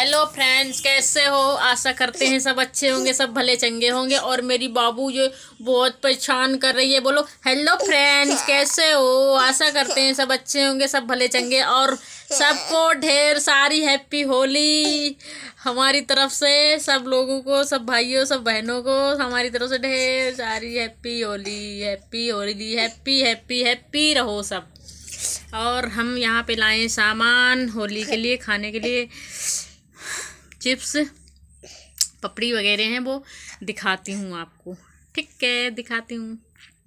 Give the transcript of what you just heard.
hello friends कैसे हो आशा करते हैं सब अच्छे होंगे सब भले चंगे होंगे और मेरी बाबू जो बहुत परेशान कर रही है बोलो हेलो फ्रेंड्स कैसे हो आशा करते हैं सब अच्छे होंगे सब भले चंगे और सबको ढेर सारी हैप्पी होली हमारी तरफ से सब लोगों को सब भाइयों सब बहनों को हमारी तरफ से ढेर सारी happy Holi happy Holi happy happy happy रहो सब और हम यहाँ पे लाए सामान होली के लिए खाने के लिए चिप्स पपड़ी वगैरह हैं वो दिखाती हूँ आपको ठीक है दिखाती हूँ